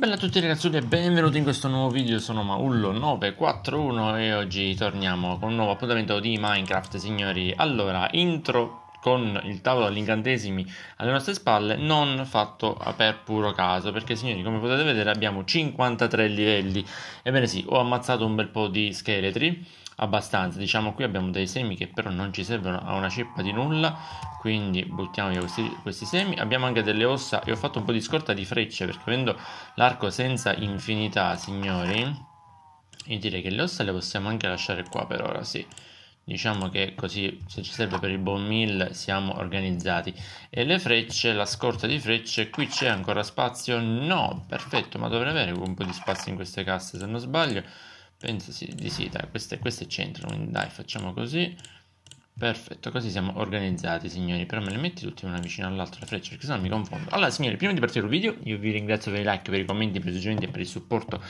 Bella a tutti ragazzuoli e benvenuti in questo nuovo video, sono Maullo941 e oggi torniamo con un nuovo appuntamento di Minecraft signori Allora, intro con il tavolo degli incantesimi alle nostre spalle non fatto per puro caso perché signori come potete vedere abbiamo 53 livelli Ebbene sì, ho ammazzato un bel po' di scheletri abbastanza diciamo qui abbiamo dei semi che però non ci servono a una ceppa di nulla quindi buttiamo via questi, questi, semi abbiamo anche delle ossa e ho fatto un po' di scorta di frecce perché avendo l'arco senza infinità signori io direi che le ossa le possiamo anche lasciare qua per ora sì diciamo che così se ci serve per il buon meal siamo organizzati e le frecce la scorta di frecce qui c'è ancora spazio no perfetto ma dovrei avere un po' di spazio in queste casse se non sbaglio penso di sì dai queste, queste c'entrano quindi dai facciamo così Perfetto, così siamo organizzati signori, però me le metti tutti una vicino all'altra la freccia perché sennò mi confondo. Allora signori, prima di partire il video io vi ringrazio per i like, per i commenti, per i suggerimenti e per il supporto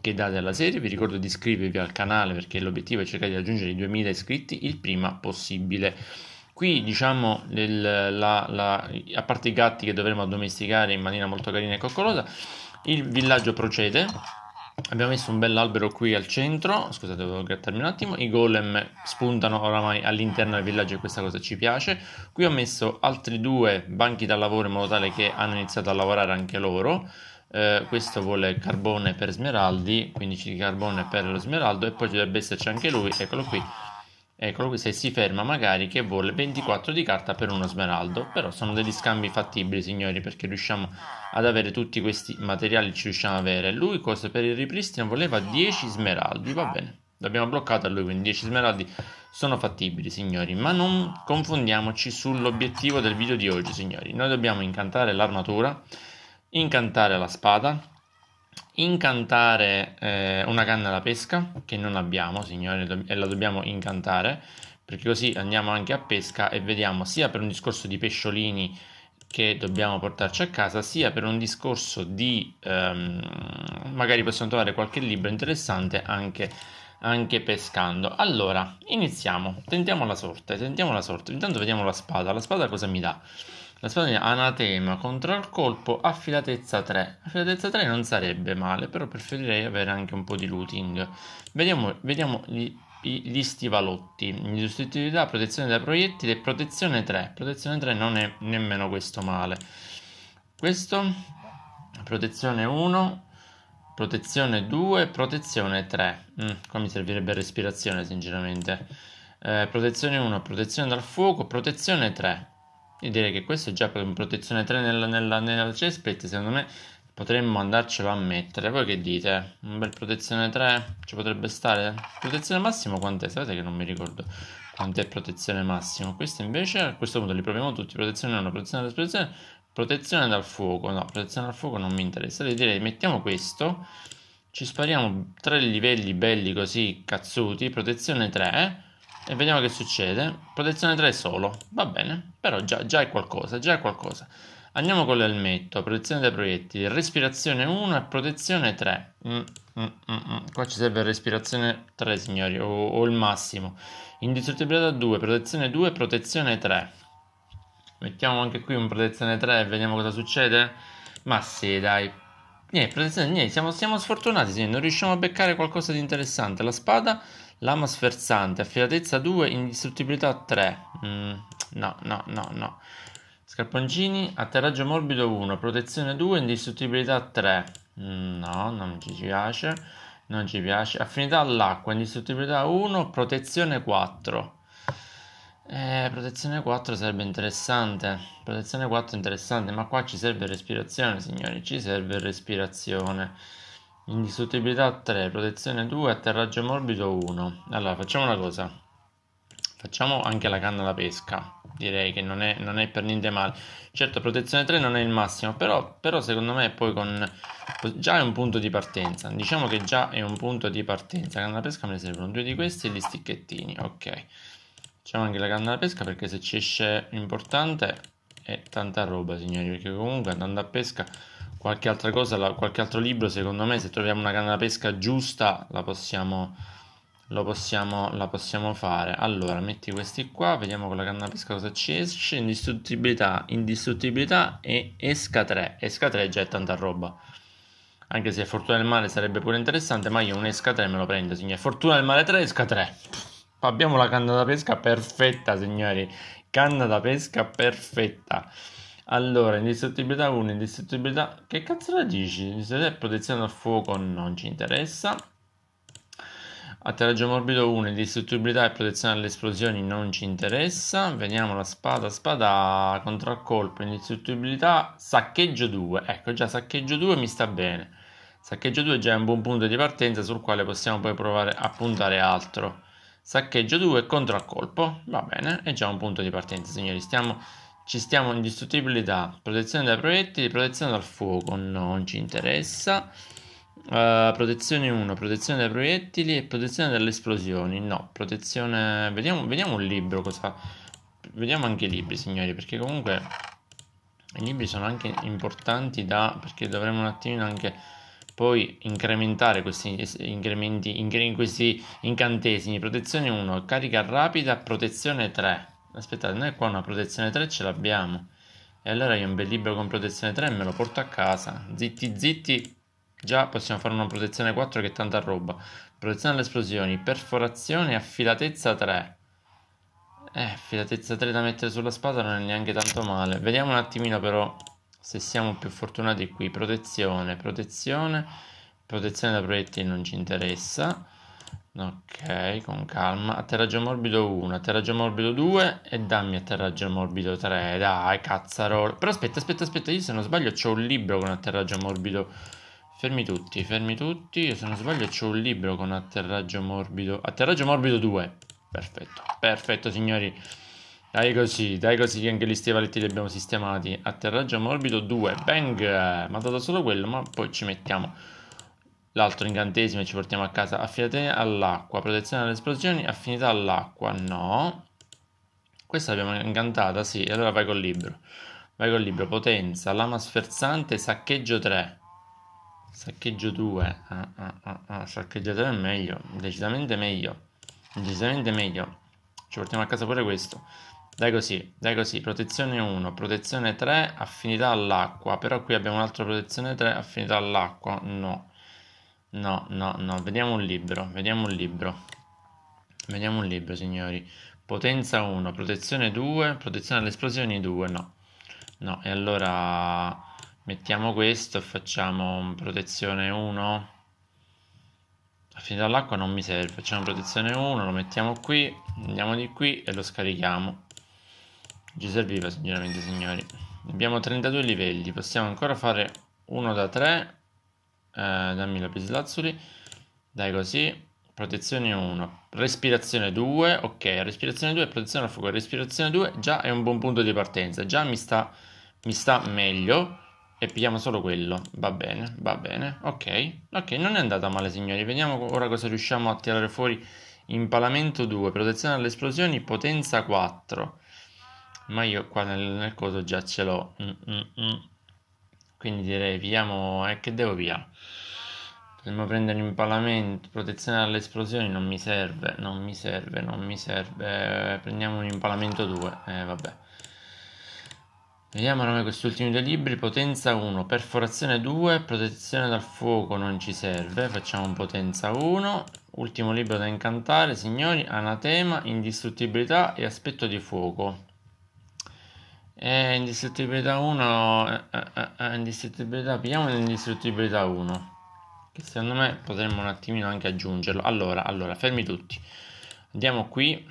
che date alla serie, vi ricordo di iscrivervi al canale perché l'obiettivo è cercare di raggiungere i 2000 iscritti il prima possibile. Qui diciamo, il, la, la, a parte i gatti che dovremo addomesticare in maniera molto carina e coccolosa, il villaggio procede Abbiamo messo un bell'albero qui al centro, scusate devo grattarmi un attimo, i golem spuntano oramai all'interno del villaggio e questa cosa ci piace. Qui ho messo altri due banchi da lavoro in modo tale che hanno iniziato a lavorare anche loro. Eh, questo vuole carbone per smeraldi, 15 di carbone per lo smeraldo e poi ci dovrebbe esserci anche lui, eccolo qui, Eccolo, qui, se si ferma magari che vuole 24 di carta per uno smeraldo, però sono degli scambi fattibili signori perché riusciamo ad avere tutti questi materiali, ci riusciamo ad avere. Lui cosa per il ripristino voleva 10 smeraldi, va bene, l'abbiamo bloccato a lui, quindi 10 smeraldi sono fattibili signori, ma non confondiamoci sull'obiettivo del video di oggi signori, noi dobbiamo incantare l'armatura, incantare la spada, incantare eh, una canna da pesca, che non abbiamo signore, e la dobbiamo incantare, perché così andiamo anche a pesca e vediamo sia per un discorso di pesciolini che dobbiamo portarci a casa, sia per un discorso di ehm, magari possiamo trovare qualche libro interessante anche, anche pescando. Allora, iniziamo, tentiamo la sorte, tentiamo la sorte, intanto vediamo la spada, la spada cosa mi dà? La Spagna anatema, colpo, affilatezza 3. Affilatezza 3 non sarebbe male, però preferirei avere anche un po' di looting. Vediamo, vediamo gli, gli stivalotti. Gli protezione dai proiettili e protezione 3. Protezione 3 non è nemmeno questo male. Questo, protezione 1, protezione 2, protezione 3. Mm, qua mi servirebbe respirazione, sinceramente. Eh, protezione 1, protezione dal fuoco, protezione 3. Io direi che questo è già per protezione 3 nella, nella, nella cesspet, secondo me potremmo andarcelo a mettere. Voi che dite? Un bel protezione 3 ci potrebbe stare? Protezione massimo quant'è? Sapete che non mi ricordo quant'è protezione massimo. Questo invece a questo punto li proviamo tutti. Protezione 1, protezione 2, protezione... Protezione dal fuoco, no, protezione dal fuoco non mi interessa. Io direi mettiamo questo, ci spariamo tre livelli belli così cazzuti, protezione 3 e vediamo che succede. Protezione 3 solo, va bene, però già, già è qualcosa, già è qualcosa. Andiamo con l'elmetto, protezione dai proiettili, respirazione 1 e protezione 3. Mm, mm, mm, mm, Qua ci serve respirazione 3, signori, o, o il massimo. Indistruttibilità 2, protezione 2 e protezione 3. Mettiamo anche qui un protezione 3 e vediamo cosa succede. Ma sì, dai. Niente, protezione, niente, siamo, siamo sfortunati, signori, non riusciamo a beccare qualcosa di interessante. La spada Lama sferzante, affidatezza 2, indistruttibilità 3. Mm, no, no, no, no. Scarponcini, atterraggio morbido 1, protezione 2, indistruttibilità 3. Mm, no, non ci piace. Non ci piace. Affinità all'acqua, indistruttibilità 1, protezione 4. Eh, protezione 4 sarebbe interessante. Protezione 4 interessante, ma qua ci serve respirazione, signori. Ci serve respirazione indistruttibilità 3, protezione 2, atterraggio morbido 1. Allora, facciamo una cosa. Facciamo anche la canna da pesca, direi che non è, non è per niente male. Certo, protezione 3 non è il massimo, però, però secondo me poi con... Già è un punto di partenza, diciamo che già è un punto di partenza. La canna da pesca me ne servono due di questi e gli sticchettini, ok. Facciamo anche la canna da pesca perché se ci esce importante è tanta roba, signori, perché comunque andando a pesca qualche altra cosa, la, qualche altro libro, secondo me se troviamo una canna da pesca giusta la possiamo, possiamo, la possiamo, fare. Allora, metti questi qua, vediamo con la canna da pesca cosa ci esce. Indistruttibilità, indistruttibilità e esca 3. Esca 3 già è tanta roba. Anche se fortuna del mare sarebbe pure interessante, ma io un esca 3 me lo prendo, signori. Fortuna del mare 3, esca 3. Abbiamo la canna da pesca perfetta, signori. Canna da pesca perfetta. Allora, indistruttibilità 1, indistruttibilità... Che cazzo la dici? Indistruttibilità protezione dal fuoco non ci interessa. Atterraggio morbido 1, indistruttibilità e protezione alle esplosioni non ci interessa. Veniamo alla spada, spada, contraccolpo, indistruttibilità, saccheggio 2. Ecco, già saccheggio 2 mi sta bene. Saccheggio 2 già è un buon punto di partenza sul quale possiamo poi provare a puntare altro. Saccheggio 2, contraccolpo, va bene, è già un punto di partenza, signori. Stiamo ci stiamo in distruttibilità, protezione dai proiettili, protezione dal fuoco, non ci interessa. Uh, protezione 1, protezione dai proiettili e protezione dalle esplosioni. No, protezione... Vediamo, vediamo un libro cosa... Vediamo anche i libri, signori, perché comunque i libri sono anche importanti da... perché dovremmo un attimino anche poi incrementare questi incrementi, in, questi incantesimi. Protezione 1, carica rapida, protezione 3 aspettate, noi qua una protezione 3 ce l'abbiamo. E allora io un bel libro con protezione 3 me lo porto a casa. Zitti, zitti. Già possiamo fare una protezione 4 che è tanta roba. Protezione alle esplosioni, perforazione e affilatezza 3. Eh, affilatezza 3 da mettere sulla spada non è neanche tanto male. Vediamo un attimino però se siamo più fortunati qui. Protezione, protezione, protezione da proiettili non ci interessa. Ok, con calma. Atterraggio morbido 1, atterraggio morbido 2 e dammi atterraggio morbido 3. Dai, cazzarolo. Però aspetta, aspetta, aspetta, io se non sbaglio ho un libro con atterraggio morbido. Fermi tutti, fermi tutti. Io se non sbaglio ho un libro con atterraggio morbido. Atterraggio morbido 2. Perfetto, perfetto signori. Dai così, dai così che anche gli stivaletti li abbiamo sistemati. Atterraggio morbido 2, bang! Ma dato solo quello, ma poi ci mettiamo L'altro incantesimo ci portiamo a casa Affinità all'acqua, protezione dalle esplosioni, affinità all'acqua, no. Questa l'abbiamo incantata, sì, e allora vai col libro. Vai col libro, potenza, lama sferzante, saccheggio 3. Saccheggio 2, ah, ah, ah, ah. saccheggio 3 è meglio, decisamente meglio, decisamente meglio. Ci portiamo a casa pure questo. Dai così, dai così, protezione 1, protezione 3, affinità all'acqua, però qui abbiamo un'altra protezione 3, affinità all'acqua, no. No, no, no, vediamo un libro, vediamo un libro. Vediamo un libro, signori. Potenza 1, protezione 2, protezione alle esplosioni 2, no. No, e allora mettiamo questo e facciamo protezione 1. A fine all'acqua non mi serve, facciamo protezione 1, lo mettiamo qui, andiamo di qui e lo scarichiamo. Ci serviva sinceramente signori. Abbiamo 32 livelli, possiamo ancora fare uno da 3 eh, dammi la pislazzoli dai così, protezione 1, respirazione 2, ok, respirazione 2, protezione al fuoco, respirazione 2, già è un buon punto di partenza, già mi sta, mi sta meglio e pigliamo solo quello, va bene, va bene, ok, ok, non è andata male signori, vediamo ora cosa riusciamo a tirare fuori, impalamento 2, protezione alle esplosioni, potenza 4, ma io qua nel, nel coso già ce l'ho, mm, mm, mm quindi direi pigliamo e eh, che devo via Potremmo prendere impalamento, protezione dalle esplosioni non mi serve, non mi serve, non mi serve. Eh, prendiamo un impalamento 2, eh vabbè. Vediamo a questi ultimi due libri, potenza 1, perforazione 2, protezione dal fuoco non ci serve, facciamo un potenza 1. Ultimo libro da incantare, signori, anatema, indistruttibilità e aspetto di fuoco. Eh, indistruttibilità 1, eh, eh, eh, indistruttibilità, pigliamo l'indistruttibilità 1. Che secondo me potremmo un attimino anche aggiungerlo. Allora, allora, fermi tutti. Andiamo qui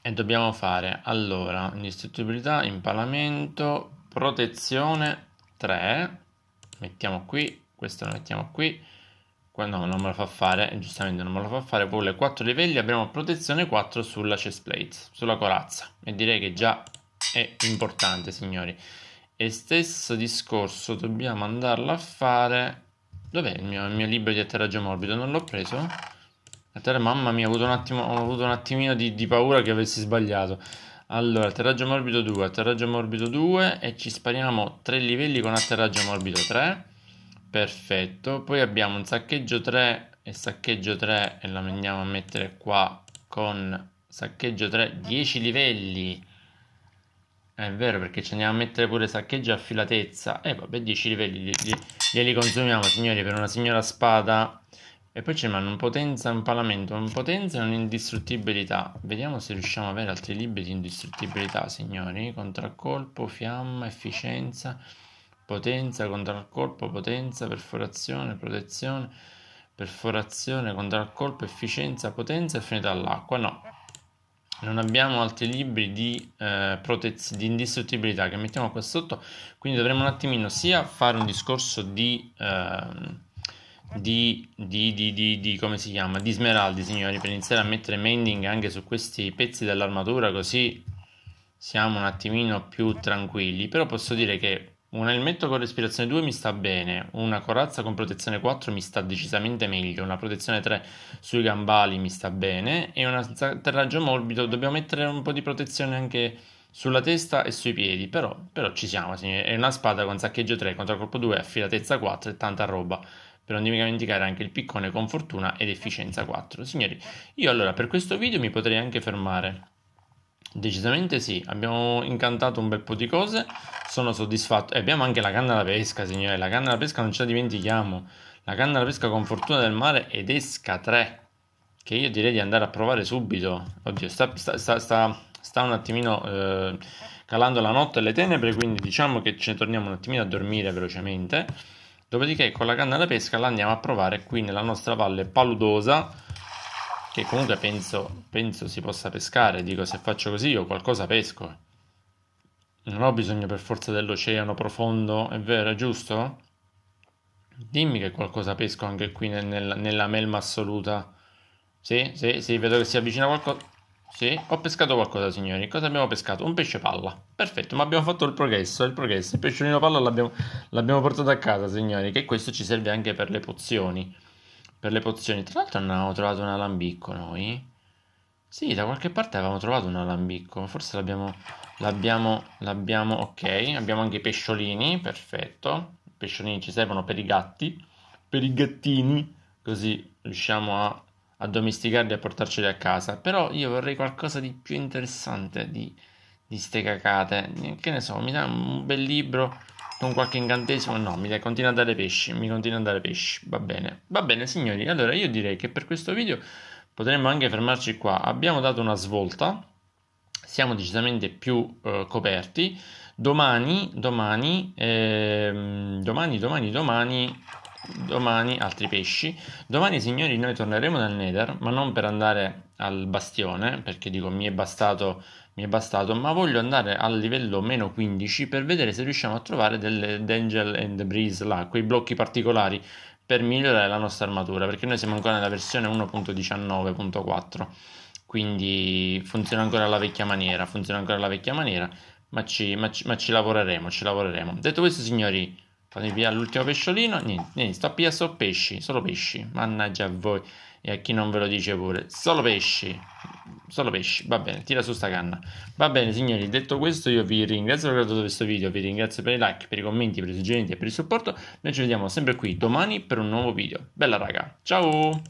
e dobbiamo fare, allora, indistruttibilità, impalamento, protezione 3. Mettiamo qui, questo lo mettiamo qui. Qua no, non me lo fa fare, giustamente non me lo fa fare. Poi le 4 livelli abbiamo protezione 4 sulla chestplate, sulla corazza. E direi che già è importante, signori. E stesso discorso dobbiamo andarlo a fare... Dov'è il mio, il mio libro di atterraggio morbido? Non l'ho preso? Mamma mia, ho avuto un, attimo, ho avuto un attimino di, di paura che avessi sbagliato. Allora, atterraggio morbido 2, atterraggio morbido 2 e ci spariamo 3 livelli con atterraggio morbido 3. Perfetto. Poi abbiamo un saccheggio 3 e saccheggio 3 e la andiamo a mettere qua con saccheggio 3, 10 livelli. È vero, perché ci andiamo a mettere pure saccheggio a filatezza. E eh, vabbè, 10 livelli glieli consumiamo, signori, per una signora spada. E poi ci un potenza, un palamento, un potenza e un'indistruttibilità. Vediamo se riusciamo ad avere altri libri di indistruttibilità, signori. Contraccolpo, fiamma, efficienza, potenza, contraccolpo, potenza, perforazione, protezione, perforazione, contraccolpo, efficienza, potenza e finita all'acqua. No, non abbiamo altri libri di, eh, protez- di indistruttibilità che mettiamo qua sotto, quindi dovremmo un attimino sia fare un discorso di, ehm, di, di, come si chiama, di smeraldi signori, per iniziare a mettere mending anche su questi pezzi dell'armatura così siamo un attimino più tranquilli, però posso dire che un elmetto con respirazione 2 mi sta bene, una corazza con protezione 4 mi sta decisamente meglio, una protezione 3 sui gambali mi sta bene e un atterraggio morbido dobbiamo mettere un po' di protezione anche sulla testa e sui piedi, però, però ci siamo, signori. è una spada con saccheggio 3, contraccolpo 2, affilatezza 4 e tanta roba per non dimenticare anche il piccone con fortuna ed efficienza 4. Signori, io allora per questo video mi potrei anche fermare. Decisamente sì, abbiamo incantato un bel po' di cose, sono soddisfatto e abbiamo anche la canna da pesca, signore, la canna da pesca non ce la dimentichiamo, la canna da pesca con fortuna del mare ed esca 3, che io direi di andare a provare subito, oddio, sta, sta, sta, sta un attimino eh, calando la notte e le tenebre, quindi diciamo che ce torniamo un attimino a dormire velocemente, dopodiché con la canna da pesca la andiamo a provare qui nella nostra valle paludosa, che comunque penso, penso si possa pescare. Dico, se faccio così io qualcosa pesco. Non ho bisogno per forza dell'oceano profondo, è vero, è giusto? Dimmi che qualcosa pesco anche qui nel, nel, nella melma assoluta. Sì, sì, sì, vedo che si avvicina qualcosa. Sì, ho pescato qualcosa, signori. Cosa abbiamo pescato? Un pesce palla. Perfetto, ma abbiamo fatto il progresso, il progresso. Il pesciolino palla l'abbiamo, l'abbiamo portato a casa, signori, che questo ci serve anche per le pozioni per le pozioni. Tra l'altro non avevamo trovato un alambicco noi. Sì, da qualche parte avevamo trovato un alambicco, forse l'abbiamo, l'abbiamo, l'abbiamo, ok, abbiamo anche i pesciolini, perfetto, i pesciolini ci servono per i gatti, per i gattini, così riusciamo a, a domesticarli e a portarceli a casa, però io vorrei qualcosa di più interessante di, di ste cacate, che ne so, mi dà un bel libro con qualche incantesimo. No, mi continua a dare pesci, mi continua a dare pesci, va bene. Va bene signori, allora io direi che per questo video potremmo anche fermarci qua. Abbiamo dato una svolta, siamo decisamente più eh, coperti. Domani, domani, eh, domani, domani, domani domani altri pesci. Domani, signori, noi torneremo dal Nether, ma non per andare al bastione, perché dico mi è bastato, mi è bastato, ma voglio andare al livello meno 15 per vedere se riusciamo a trovare delle Dangel and Breeze là, quei blocchi particolari per migliorare la nostra armatura, perché noi siamo ancora nella versione 1.19.4. Quindi funziona ancora alla vecchia maniera, funziona ancora alla vecchia maniera, ma ci, ma ci, ma ci lavoreremo, ci lavoreremo. Detto questo, signori, Fate via l'ultimo pesciolino. Niente, niente, sto a solo pesci, solo pesci. Mannaggia a voi e a chi non ve lo dice pure. Solo pesci, solo pesci. Va bene, tira su sta canna. Va bene, signori, detto questo io vi ringrazio per aver guardato questo video, vi ringrazio per i like, per i commenti, per i suggerimenti e per il supporto. Noi ci vediamo sempre qui domani per un nuovo video. Bella raga, ciao!